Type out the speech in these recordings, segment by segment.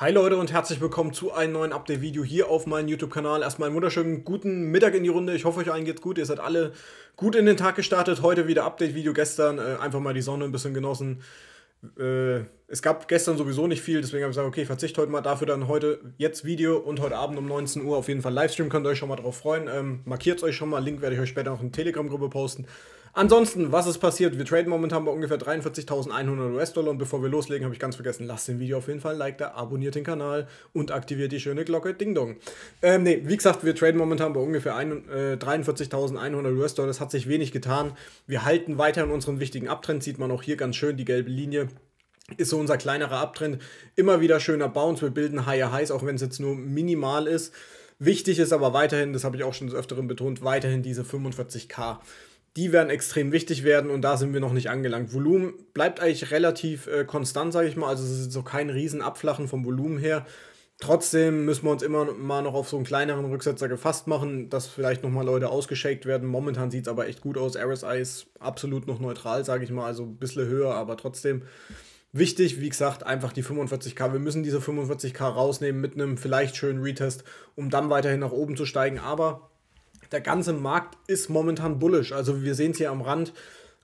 Hi Leute und herzlich willkommen zu einem neuen Update-Video hier auf meinem YouTube-Kanal. Erstmal einen wunderschönen guten Mittag in die Runde. Ich hoffe, euch allen geht's gut. Ihr seid alle gut in den Tag gestartet. Heute wieder Update-Video gestern. Äh, einfach mal die Sonne ein bisschen genossen. Äh, es gab gestern sowieso nicht viel, deswegen habe ich gesagt, okay, verzicht heute mal dafür dann heute jetzt Video und heute Abend um 19 Uhr auf jeden Fall Livestream. Könnt ihr euch schon mal drauf freuen. Ähm, Markiert es euch schon mal. Link werde ich euch später noch in Telegram-Gruppe posten. Ansonsten, was ist passiert? Wir traden momentan bei ungefähr 43.100 US-Dollar und bevor wir loslegen, habe ich ganz vergessen, lasst dem Video auf jeden Fall ein Like da, abonniert den Kanal und aktiviert die schöne Glocke, Ding Dong. Ähm, ne, wie gesagt, wir traden momentan bei ungefähr äh, 43.100 US-Dollar, das hat sich wenig getan. Wir halten weiter in unseren wichtigen Abtrend, sieht man auch hier ganz schön die gelbe Linie ist so unser kleinerer Abtrend. Immer wieder schöner Bounce. Wir bilden higher Highs, auch wenn es jetzt nur minimal ist. Wichtig ist aber weiterhin, das habe ich auch schon des Öfteren betont, weiterhin diese 45k die werden extrem wichtig werden und da sind wir noch nicht angelangt. Volumen bleibt eigentlich relativ äh, konstant, sage ich mal. Also es ist so kein Riesenabflachen vom Volumen her. Trotzdem müssen wir uns immer mal noch auf so einen kleineren Rücksetzer gefasst machen, dass vielleicht nochmal Leute ausgeschickt werden. Momentan sieht es aber echt gut aus. RSI ist absolut noch neutral, sage ich mal. Also ein bisschen höher, aber trotzdem wichtig. Wie gesagt, einfach die 45k. Wir müssen diese 45k rausnehmen mit einem vielleicht schönen Retest, um dann weiterhin nach oben zu steigen. Aber der ganze Markt ist momentan bullish. Also wir sehen es hier am Rand.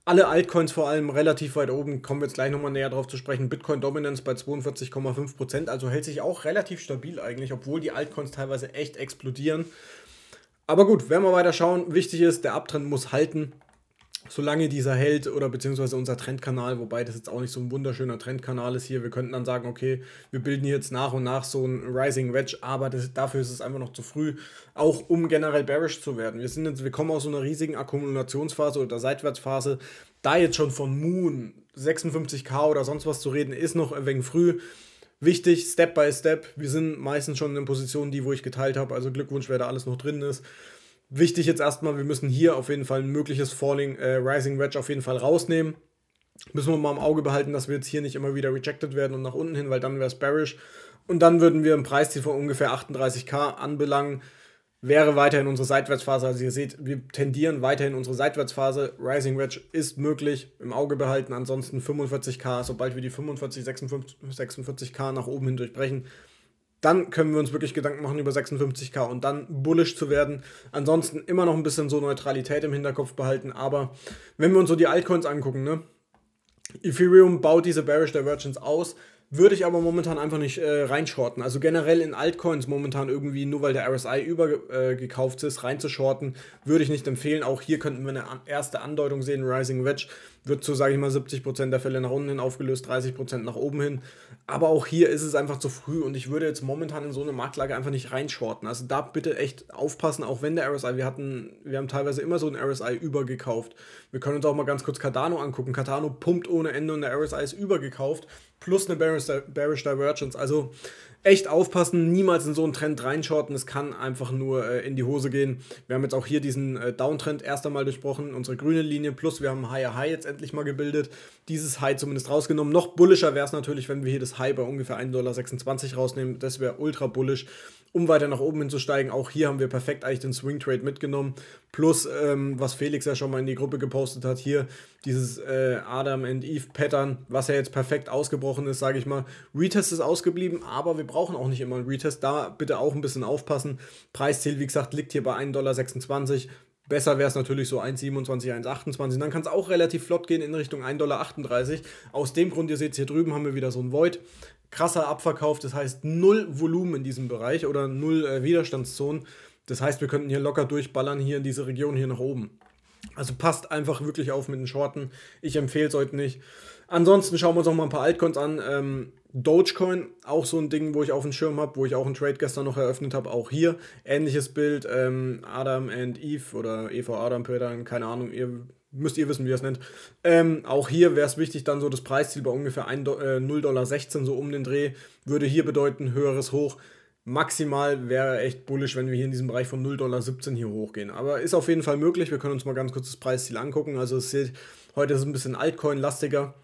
Alle Altcoins vor allem relativ weit oben, kommen wir jetzt gleich nochmal näher drauf zu sprechen. Bitcoin Dominance bei 42,5%, also hält sich auch relativ stabil eigentlich, obwohl die Altcoins teilweise echt explodieren. Aber gut, werden wir weiter schauen. Wichtig ist, der Abtrend muss halten solange dieser Held oder beziehungsweise unser Trendkanal, wobei das jetzt auch nicht so ein wunderschöner Trendkanal ist hier, wir könnten dann sagen, okay, wir bilden jetzt nach und nach so ein Rising Wedge, aber das, dafür ist es einfach noch zu früh, auch um generell bearish zu werden. Wir sind jetzt, wir kommen aus so einer riesigen Akkumulationsphase oder Seitwärtsphase, da jetzt schon von Moon 56k oder sonst was zu reden, ist noch ein wenig früh. Wichtig, Step by Step. Wir sind meistens schon in Positionen, die wo ich geteilt habe. Also Glückwunsch, wer da alles noch drin ist. Wichtig jetzt erstmal, wir müssen hier auf jeden Fall ein mögliches Falling, äh, Rising Wedge auf jeden Fall rausnehmen. Müssen wir mal im Auge behalten, dass wir jetzt hier nicht immer wieder rejected werden und nach unten hin, weil dann wäre es bearish. Und dann würden wir ein Preisziel von ungefähr 38k anbelangen. Wäre weiterhin unsere Seitwärtsphase. Also ihr seht, wir tendieren weiterhin unsere Seitwärtsphase. Rising Wedge ist möglich, im Auge behalten. Ansonsten 45k, sobald wir die 45, 56, 46k nach oben hin durchbrechen, dann können wir uns wirklich Gedanken machen über 56k und dann bullish zu werden. Ansonsten immer noch ein bisschen so Neutralität im Hinterkopf behalten. Aber wenn wir uns so die Altcoins angucken, ne? Ethereum baut diese Bearish Divergence aus. Würde ich aber momentan einfach nicht äh, reinschorten. Also generell in Altcoins momentan irgendwie, nur weil der RSI übergekauft äh, ist, reinzuschorten, würde ich nicht empfehlen. Auch hier könnten wir eine erste Andeutung sehen, Rising Wedge wird zu, sage ich mal, 70% der Fälle nach unten hin aufgelöst, 30% nach oben hin. Aber auch hier ist es einfach zu früh und ich würde jetzt momentan in so eine Marktlage einfach nicht reinschorten. Also da bitte echt aufpassen, auch wenn der RSI, wir hatten, wir haben teilweise immer so einen RSI übergekauft. Wir können uns auch mal ganz kurz Cardano angucken. Cardano pumpt ohne Ende und der RSI ist übergekauft, plus eine Bearish, Bearish Divergence. Also echt aufpassen, niemals in so einen Trend reinschorten. Es kann einfach nur äh, in die Hose gehen. Wir haben jetzt auch hier diesen äh, Downtrend erst einmal durchbrochen, unsere grüne Linie plus wir haben Higher High jetzt endlich mal gebildet. Dieses High zumindest rausgenommen. Noch bullischer wäre es natürlich, wenn wir hier das High bei ungefähr 1,26 Dollar rausnehmen. Das wäre ultra bullisch um weiter nach oben hinzusteigen. Auch hier haben wir perfekt eigentlich den Swing Trade mitgenommen. Plus, ähm, was Felix ja schon mal in die Gruppe gepostet hat, hier dieses äh, Adam and Eve Pattern, was ja jetzt perfekt ausgebrochen ist, sage ich mal. Retest ist ausgeblieben, aber wir brauchen auch nicht immer einen Retest. Da bitte auch ein bisschen aufpassen. Preisziel, wie gesagt, liegt hier bei 1,26 Dollar. Besser wäre es natürlich so 1,27, 1,28. Dann kann es auch relativ flott gehen in Richtung 1,38 Dollar. Aus dem Grund, ihr seht es hier drüben, haben wir wieder so ein Void krasser Abverkauf, das heißt null Volumen in diesem Bereich oder null äh, Widerstandszonen. Das heißt, wir könnten hier locker durchballern, hier in diese Region hier nach oben. Also passt einfach wirklich auf mit den Shorten. Ich empfehle es heute nicht. Ansonsten schauen wir uns auch mal ein paar Altcoins an. Ähm, Dogecoin, auch so ein Ding, wo ich auf dem Schirm habe, wo ich auch einen Trade gestern noch eröffnet habe, auch hier. Ähnliches Bild, ähm, Adam and Eve oder Eve Adam, Peter, keine Ahnung, ihr müsst ihr wissen, wie ihr es nennt. Ähm, auch hier wäre es wichtig, dann so das Preisziel bei ungefähr äh, 0,16 Dollar, so um den Dreh, würde hier bedeuten, höheres Hoch. Maximal wäre echt bullisch, wenn wir hier in diesem Bereich von 0,17 Dollar hier hochgehen. Aber ist auf jeden Fall möglich. Wir können uns mal ganz kurz das Preisziel angucken. Also es seht, heute ist es ein bisschen Altcoin-lastiger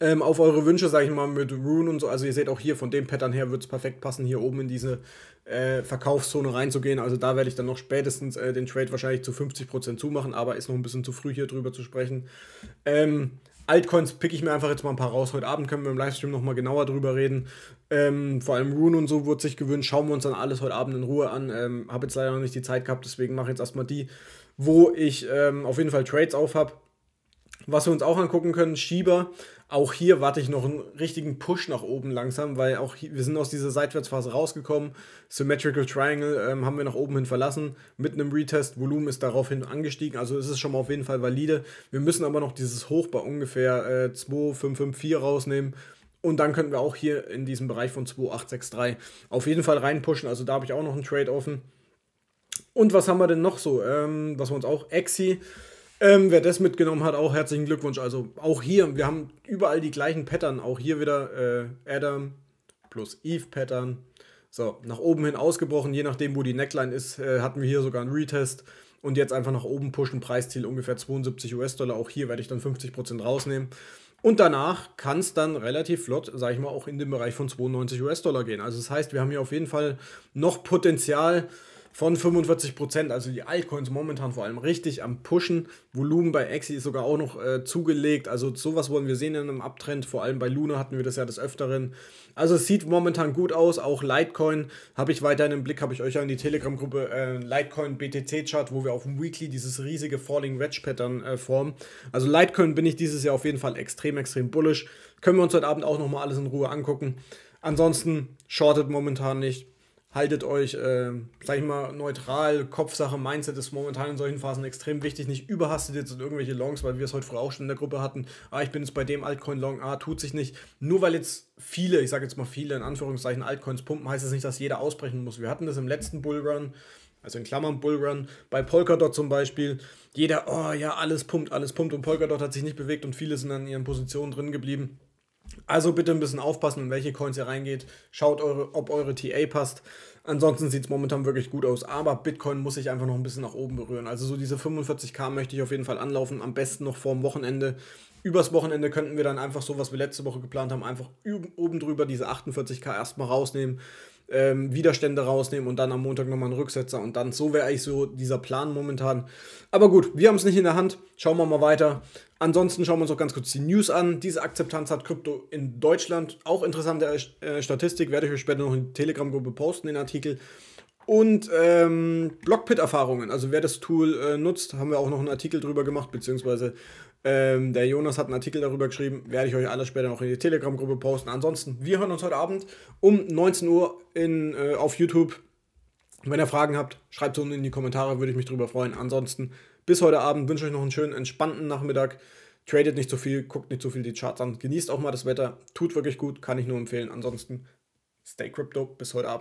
ähm, auf eure Wünsche, sage ich mal, mit Rune und so. Also ihr seht auch hier, von dem Pattern her wird es perfekt passen, hier oben in diese äh, Verkaufszone reinzugehen. Also da werde ich dann noch spätestens äh, den Trade wahrscheinlich zu 50% zumachen, aber ist noch ein bisschen zu früh hier drüber zu sprechen. Ähm, Altcoins picke ich mir einfach jetzt mal ein paar raus. Heute Abend können wir im Livestream nochmal genauer drüber reden. Ähm, vor allem Rune und so wurde sich gewünscht. Schauen wir uns dann alles heute Abend in Ruhe an. Ähm, habe jetzt leider noch nicht die Zeit gehabt, deswegen mache ich jetzt erstmal die, wo ich ähm, auf jeden Fall Trades auf habe. Was wir uns auch angucken können, Schieber auch hier warte ich noch einen richtigen Push nach oben langsam, weil auch hier, wir sind aus dieser Seitwärtsphase rausgekommen. Symmetrical Triangle ähm, haben wir nach oben hin verlassen. Mit einem Retest, Volumen ist daraufhin angestiegen. Also ist es schon mal auf jeden Fall valide. Wir müssen aber noch dieses Hoch bei ungefähr äh, 2554 rausnehmen. Und dann könnten wir auch hier in diesem Bereich von 2863 auf jeden Fall reinpushen. Also da habe ich auch noch einen Trade offen. Und was haben wir denn noch so? Ähm, was wir uns auch. Exi ähm, wer das mitgenommen hat, auch herzlichen Glückwunsch. Also auch hier, wir haben überall die gleichen Pattern. Auch hier wieder äh, Adam plus Eve Pattern. So, nach oben hin ausgebrochen, je nachdem, wo die Neckline ist, äh, hatten wir hier sogar einen Retest. Und jetzt einfach nach oben pushen, Preisziel ungefähr 72 US-Dollar. Auch hier werde ich dann 50% rausnehmen. Und danach kann es dann relativ flott, sage ich mal, auch in den Bereich von 92 US-Dollar gehen. Also das heißt, wir haben hier auf jeden Fall noch Potenzial, von 45 Prozent. Also die Altcoins momentan vor allem richtig am Pushen. Volumen bei Axie ist sogar auch noch äh, zugelegt. Also sowas wollen wir sehen in einem Abtrend. Vor allem bei Luna hatten wir das ja des Öfteren. Also es sieht momentan gut aus. Auch Litecoin habe ich weiterhin im Blick. Habe ich euch ja in die Telegram-Gruppe äh, Litecoin BTC Chart, wo wir auf dem Weekly dieses riesige Falling Wedge Pattern äh, formen. Also Litecoin bin ich dieses Jahr auf jeden Fall extrem, extrem bullish. Können wir uns heute Abend auch nochmal alles in Ruhe angucken. Ansonsten shortet momentan nicht haltet euch, äh, sag ich mal, neutral. Kopfsache, Mindset ist momentan in solchen Phasen extrem wichtig. Nicht überhastet jetzt irgendwelche Longs, weil wir es heute früh auch schon in der Gruppe hatten. Ah, ich bin jetzt bei dem Altcoin Long, ah, tut sich nicht. Nur weil jetzt viele, ich sage jetzt mal viele in Anführungszeichen Altcoins pumpen, heißt das nicht, dass jeder ausbrechen muss. Wir hatten das im letzten Bullrun, also in Klammern Bullrun, bei Polkadot zum Beispiel. Jeder, oh ja, alles pumpt, alles pumpt und Polkadot hat sich nicht bewegt und viele sind an ihren Positionen drin geblieben. Also bitte ein bisschen aufpassen, in welche Coins ihr reingeht. Schaut, eure, ob eure TA passt. Ansonsten sieht es momentan wirklich gut aus. Aber Bitcoin muss sich einfach noch ein bisschen nach oben berühren. Also so diese 45k möchte ich auf jeden Fall anlaufen. Am besten noch vor dem Wochenende. Übers Wochenende könnten wir dann einfach so, was wir letzte Woche geplant haben, einfach oben drüber diese 48k erstmal rausnehmen ähm, Widerstände rausnehmen und dann am Montag nochmal einen Rücksetzer und dann. So wäre eigentlich so dieser Plan momentan. Aber gut, wir haben es nicht in der Hand. Schauen wir mal weiter. Ansonsten schauen wir uns auch ganz kurz die News an. Diese Akzeptanz hat Krypto in Deutschland. Auch interessante äh, Statistik. Werde ich euch später noch in die Telegram-Gruppe posten, den Artikel. Und ähm, Blockpit-Erfahrungen, also wer das Tool äh, nutzt, haben wir auch noch einen Artikel drüber gemacht, beziehungsweise ähm, der Jonas hat einen Artikel darüber geschrieben, werde ich euch alles später noch in die Telegram-Gruppe posten. Ansonsten, wir hören uns heute Abend um 19 Uhr in, äh, auf YouTube. Wenn ihr Fragen habt, schreibt es unten in die Kommentare, würde ich mich darüber freuen. Ansonsten, bis heute Abend, wünsche euch noch einen schönen, entspannten Nachmittag. Tradet nicht zu viel, guckt nicht zu viel die Charts an, genießt auch mal das Wetter, tut wirklich gut, kann ich nur empfehlen. Ansonsten, stay crypto, bis heute Abend.